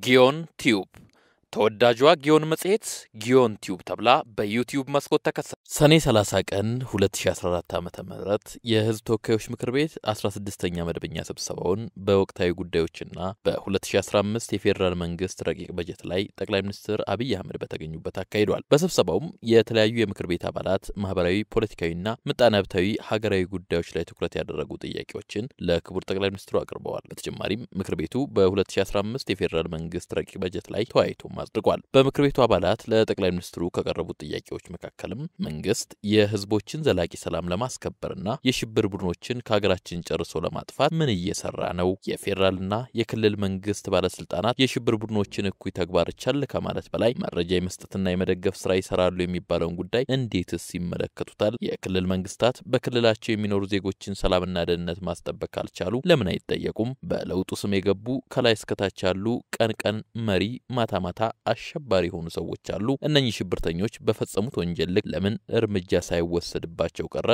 גאון טיוב ተወዳጇ ጊዮን መጽሔት ጊዮን ቲዩብ ተብላ በዩቲዩብ መስኮት ተከሰ ሰኔ 30 ቀን 2014 ዓ ም የህዝብ ተወካዮች ምክር ቤት 16ኛ መደበኛ ስብሰባውን በወቅታዊ ጉዳዮችና በ2015 የፌዴራል መንግስት ረቂቅ በጀት ላይ ጠቅላይ ሚኒስትር አብይ አህመድ በተገኙበት አካሂዷል። በስብሰባውም የተለያዩ የምክር ቤት አባላት ማህበራዊ፣ ፖለቲካዊና ምጣኔ ሀብታዊ ሀገራዊ ጉዳዮች ላይ ትኩረት ያደረጉ ጥያቄዎችን ለክቡር ጠቅላይ ሚኒስትሩ አቅርበዋል። በተጨማሪም ምክር ቤቱ በ2015 የፌዴራል መንግስት ረቂቅ በጀት ላይ ተወያይቶም አጽድቋል። በምክር ቤቱ አባላት ለጠቅላይ ሚኒስትሩ ከቀረቡት ጥያቄዎች መካከልም መንግስት የህዝቦችን ዘላቂ ሰላም ለማስከበርና የሽብር ቡድኖችን ከሀገራችን ጨርሶ ለማጥፋት ምን እየሰራ ነው? የፌዴራልና የክልል መንግስት ባለስልጣናት የሽብር ቡድኖችን እኩይ ተግባር ቻል ከማለት በላይ መረጃ የመስጠትና የመደገፍ ስራ ይሰራሉ የሚባለውን ጉዳይ እንዴትስ ይመለከቱታል? የክልል መንግስታት በክልላቸው የሚኖሩ ዜጎችን ሰላምና ደህንነት ማስጠበቅ ካልቻሉ ለምን አይጠየቁም? በለውጡ ስም የገቡ ከላይ እስከታች ያሉ ቀን ቀን መሪ ማታ ማታ አሸባሪ የሆኑ ሰዎች አሉ። እነኚህ ሽብርተኞች በፈጸሙት ወንጀል ልክ ለምን እርምጃ ሳይወሰድባቸው ቀረ?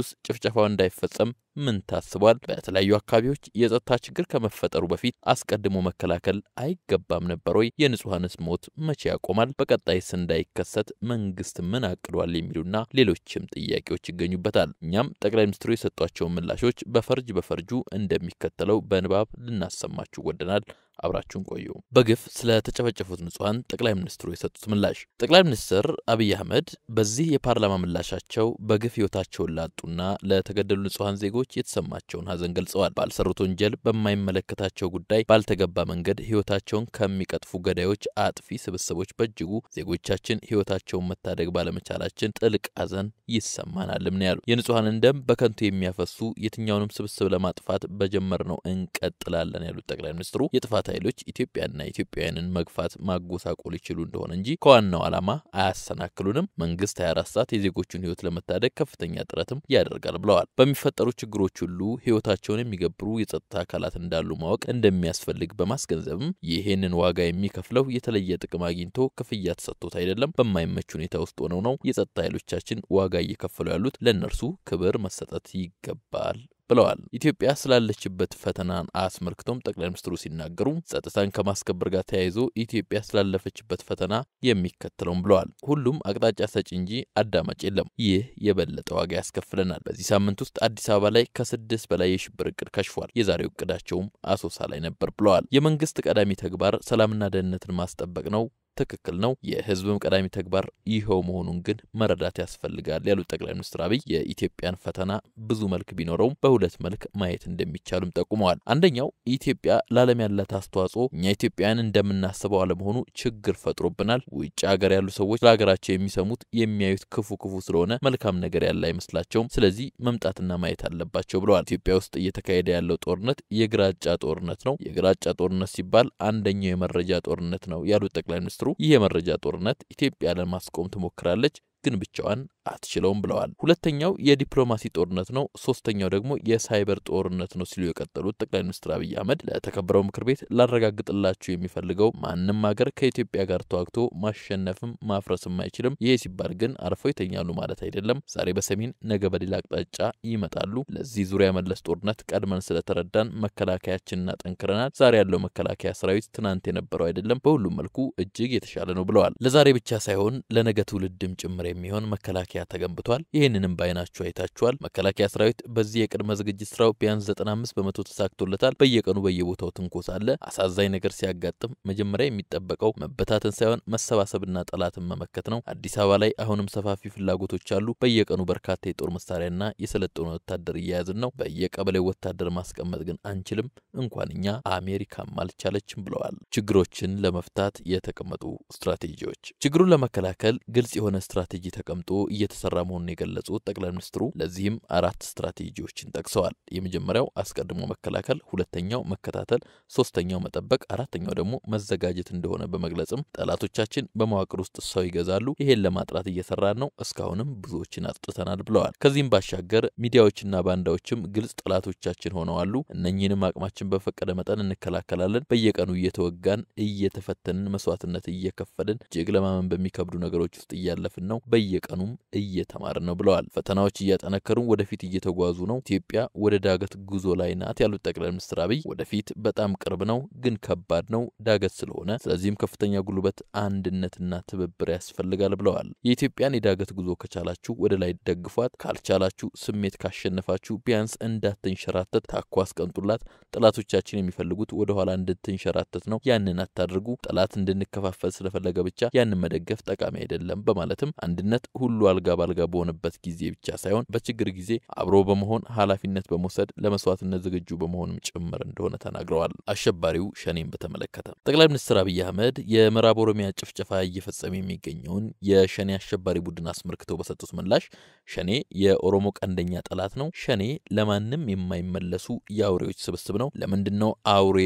ውስጥ ጭፍጨፋው እንዳይፈጸም ምን ታስቧል? በተለያዩ አካባቢዎች የጸጥታ ችግር ከመፈጠሩ በፊት አስቀድሞ መከላከል አይገባም ነበር ወይ? የንጹሐንስ ሞት መቼ ያቆማል? በቀጣይስ እንዳይከሰት መንግስት ምን አቅዷል? የሚሉና ሌሎችም ጥያቄዎች ይገኙበታል። እኛም ጠቅላይ ሚኒስትሩ የሰጧቸውን ምላሾች በፈርጅ በፈርጁ እንደሚከተለው በንባብ ልናሰማችሁ ወደናል። አብራችሁን ቆዩ። በግፍ ስለተጨፈጨፉት ንጹሐን ጠቅላይ ሚኒስትሩ የሰጡት ምላሽ። ጠቅላይ ሚኒስትር አብይ አህመድ በዚህ የፓርላማ ምላሻቸው በግፍ ህይወታቸውን ላጡና ለተገደሉ ንጹሐን ዜጎች የተሰማቸውን ሀዘን ገልጸዋል። ባልሰሩት ወንጀል በማይመለከታቸው ጉዳይ ባልተገባ መንገድ ህይወታቸውን ከሚቀጥፉ ገዳዮች፣ አጥፊ ስብስቦች በእጅጉ ዜጎቻችን ህይወታቸውን መታደግ ባለመቻላችን ጥልቅ ሀዘን ይሰማናልም ነው ያሉ። የንጹሐንን ደም በከንቱ የሚያፈሱ የትኛውንም ስብስብ ለማጥፋት በጀመርነው እንቀጥላለን ያሉት ጠቅላይ ሚኒስትሩ የጥፋት ኃይሎች ኢትዮጵያና ኢትዮጵያውያንን መግፋት ማጎሳቆል ይችሉ እንደሆነ እንጂ ከዋናው ዓላማ አያሰናክሉንም። መንግስት 24 ሰዓት የዜጎቹን ህይወት ለመታደግ ከፍተኛ ጥረትም ያደርጋል ብለዋል። በሚፈጠሩ ችግሮች ሁሉ ህይወታቸውን የሚገብሩ የጸጥታ አካላት እንዳሉ ማወቅ እንደሚያስፈልግ በማስገንዘብም ይህንን ዋጋ የሚከፍለው የተለየ ጥቅም አግኝቶ ክፍያ ተሰጥቶት አይደለም፣ በማይመች ሁኔታ ውስጥ ሆነው ነው የጸጥታ ኃይሎቻችን ዋጋ እየከፈሉ ያሉት። ለእነርሱ ክብር መሰጠት ይገባል ብለዋል። ኢትዮጵያ ስላለችበት ፈተናን አስመልክቶም ጠቅላይ ሚኒስትሩ ሲናገሩ ጸጥታን ከማስከበር ጋር ተያይዞ ኢትዮጵያ ስላለፈችበት ፈተና የሚከተለውም ብለዋል። ሁሉም አቅጣጫ ሰጪ እንጂ አዳማጭ የለም። ይህ የበለጠ ዋጋ ያስከፍለናል። በዚህ ሳምንት ውስጥ አዲስ አበባ ላይ ከስድስት በላይ የሽብር እቅድ ከሽፏል። የዛሬው እቅዳቸውም አሶሳ ላይ ነበር ብለዋል። የመንግስት ቀዳሚ ተግባር ሰላምና ደህንነትን ማስጠበቅ ነው ትክክል ነው። የህዝብም ቀዳሚ ተግባር ይኸው መሆኑን ግን መረዳት ያስፈልጋል ያሉት ጠቅላይ ሚኒስትር አብይ የኢትዮጵያን ፈተና ብዙ መልክ ቢኖረውም በሁለት መልክ ማየት እንደሚቻልም ጠቁመዋል። አንደኛው ኢትዮጵያ ለዓለም ያላት አስተዋጽኦ እኛ ኢትዮጵያውያን እንደምናስበው አለመሆኑ ችግር ፈጥሮብናል። ውጭ ሀገር ያሉ ሰዎች ለሀገራቸው የሚሰሙት የሚያዩት ክፉ ክፉ ስለሆነ መልካም ነገር ያለ አይመስላቸውም። ስለዚህ መምጣትና ማየት አለባቸው ብለዋል። ኢትዮጵያ ውስጥ እየተካሄደ ያለው ጦርነት የግራጫ ጦርነት ነው። የግራጫ ጦርነት ሲባል አንደኛው የመረጃ ጦርነት ነው ያሉት ጠቅላይ ሚኒስትር ሚኒስትሩ ይህ የመረጃ ጦርነት ኢትዮጵያ ለማስቆም ትሞክራለች ግን ብቻዋን አትችለውም ብለዋል። ሁለተኛው የዲፕሎማሲ ጦርነት ነው፣ ሶስተኛው ደግሞ የሳይበር ጦርነት ነው ሲሉ የቀጠሉት ጠቅላይ ሚኒስትር አብይ አህመድ ለተከበረው ምክር ቤት ላረጋግጥላችሁ የሚፈልገው ማንም ሀገር ከኢትዮጵያ ጋር ተዋግቶ ማሸነፍም ማፍረስም አይችልም። ይሄ ሲባል ግን አርፈው ይተኛሉ ማለት አይደለም። ዛሬ በሰሜን ነገ በሌላ አቅጣጫ ይመጣሉ። ለዚህ ዙሪያ መለስ ጦርነት ቀድመን ስለተረዳን መከላከያችንን አጠንክረናል። ዛሬ ያለው መከላከያ ሰራዊት ትናንት የነበረው አይደለም፣ በሁሉም መልኩ እጅግ የተሻለ ነው ብለዋል። ለዛሬ ብቻ ሳይሆን ለነገ ትውልድም ጭምር የሚሆን መከላከያ ተገንብቷል። ይህንንም በአይናችሁ አይታችኋል። መከላከያ ሰራዊት በዚህ የቅድመ ዝግጅት ስራው ቢያንስ 95 በመቶ ተሳክቶለታል። በየቀኑ በየቦታው ትንኮስ አለ። አሳዛኝ ነገር ሲያጋጥም መጀመሪያ የሚጠበቀው መበታተን ሳይሆን መሰባሰብና ጠላትን መመከት ነው። አዲስ አበባ ላይ አሁንም ሰፋፊ ፍላጎቶች አሉ። በየቀኑ በርካታ የጦር መሳሪያና የሰለጠነ ወታደር እያያዝን ነው። በየቀበሌው ወታደር ማስቀመጥ ግን አንችልም። እንኳን እኛ አሜሪካም አልቻለችም ብለዋል። ችግሮችን ለመፍታት የተቀመጡ ስትራቴጂዎች ችግሩን ለመከላከል ግልጽ የሆነ ስትራቴጂ ስትራቴጂ ተቀምጦ እየተሰራ መሆኑን የገለጹት ጠቅላይ ሚኒስትሩ ለዚህም አራት ስትራቴጂዎችን ጠቅሰዋል። የመጀመሪያው አስቀድሞ መከላከል፣ ሁለተኛው መከታተል፣ ሶስተኛው መጠበቅ፣ አራተኛው ደግሞ መዘጋጀት እንደሆነ በመግለጽም ጠላቶቻችን በመዋቅር ውስጥ ሰው ይገዛሉ፣ ይሄን ለማጥራት እየሰራን ነው፣ እስካሁንም ብዙዎችን አጥጥተናል ብለዋል። ከዚህም ባሻገር ሚዲያዎችና ባንዳዎችም ግልጽ ጠላቶቻችን ሆነዋሉ። እነኚህንም አቅማችን በፈቀደ መጠን እንከላከላለን። በየቀኑ እየተወጋን እየተፈተንን መስዋዕትነት እየከፈልን እጅግ ለማመን በሚከብዱ ነገሮች ውስጥ እያለፍን ነው። በየቀኑም እየተማርን ነው ብለዋል። ፈተናዎች እያጠነከሩን ወደፊት እየተጓዙ ነው። ኢትዮጵያ ወደ ዳገት ጉዞ ላይ ናት ያሉት ጠቅላይ ሚኒስትር አብይ ወደፊት በጣም ቅርብ ነው፣ ግን ከባድ ነው ዳገት ስለሆነ። ስለዚህም ከፍተኛ ጉልበት፣ አንድነትና ትብብር ያስፈልጋል ብለዋል። የኢትዮጵያን የዳገት ጉዞ ከቻላችሁ ወደ ላይ ደግፏት፣ ካልቻላችሁ ስሜት ካሸነፋችሁ ቢያንስ እንዳትንሸራተት ታኳ አስቀምጡላት። ጠላቶቻችን የሚፈልጉት ወደኋላ እንድትንሸራተት ነው። ያንን አታድርጉ። ጠላት እንድንከፋፈል ስለፈለገ ብቻ ያንን መደገፍ ጠቃሚ አይደለም በማለትም አንድ አንድነት ሁሉ አልጋ ባልጋ በሆነበት ጊዜ ብቻ ሳይሆን በችግር ጊዜ አብሮ በመሆን ኃላፊነት በመውሰድ ለመስዋዕትነት ዝግጁ በመሆኑም ጭምር እንደሆነ ተናግረዋል። አሸባሪው ሸኔን በተመለከተ ጠቅላይ ሚኒስትር አብይ አህመድ የምዕራብ ኦሮሚያ ጭፍጨፋ እየፈጸመ የሚገኘውን የሸኔ አሸባሪ ቡድን አስመልክተው በሰጡት ምላሽ ሸኔ የኦሮሞ ቀንደኛ ጠላት ነው፣ ሸኔ ለማንም የማይመለሱ የአውሬዎች ስብስብ ነው። ለምንድን ነው አውሬ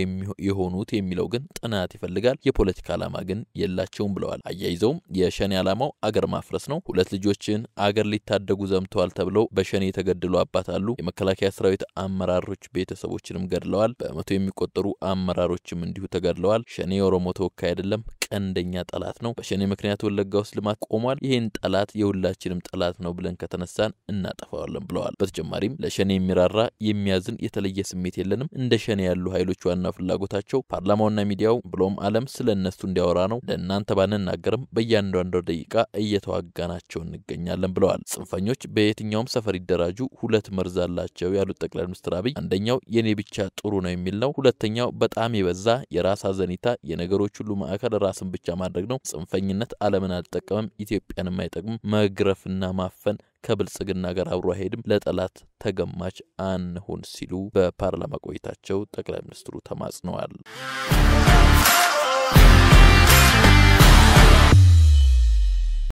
የሆኑት የሚለው ግን ጥናት ይፈልጋል፣ የፖለቲካ ዓላማ ግን የላቸውም ብለዋል። አያይዘውም የሸኔ ዓላማው አገር ማፍረስ ድረስ ነው። ሁለት ልጆችን አገር ሊታደጉ ዘምተዋል ተብለው በሸኔ የተገደሉ አባት አሉ። የመከላከያ ሰራዊት አመራሮች ቤተሰቦችንም ገድለዋል። በመቶ የሚቆጠሩ አመራሮችም እንዲሁ ተገድለዋል። ሸኔ የኦሮሞ ተወካይ አይደለም፣ ቀንደኛ ጠላት ነው። በሸኔ ምክንያት ወለጋ ውስጥ ልማት ቆሟል። ይህን ጠላት የሁላችንም ጠላት ነው ብለን ከተነሳን እናጠፋዋለን ብለዋል። በተጨማሪም ለሸኔ የሚራራ የሚያዝን የተለየ ስሜት የለንም። እንደ ሸኔ ያሉ ኃይሎች ዋና ፍላጎታቸው ፓርላማውና ሚዲያው ብሎም ዓለም ስለ እነሱ እንዲያወራ ነው። ለእናንተ ባንናገርም በእያንዳንዷ ደቂቃ እየተዋጋናቸው እንገኛለን ብለዋል። ጽንፈኞች በየትኛውም ሰፈር ይደራጁ ሁለት መርዝ አላቸው ያሉት ጠቅላይ ሚኒስትር አብይ አንደኛው የኔ ብቻ ጥሩ ነው የሚል ነው። ሁለተኛው በጣም የበዛ የራስ አዘኔታ የነገሮች ሁሉ ማዕከል ራስ ራስን ብቻ ማድረግ ነው። ጽንፈኝነት ዓለምን አልጠቀምም፣ ኢትዮጵያንም አይጠቅምም። መግረፍና ማፈን ከብልጽግና ጋር አብሮ አይሄድም። ለጠላት ተገማች አንሁን ሲሉ በፓርላማ ቆይታቸው ጠቅላይ ሚኒስትሩ ተማጽነዋል።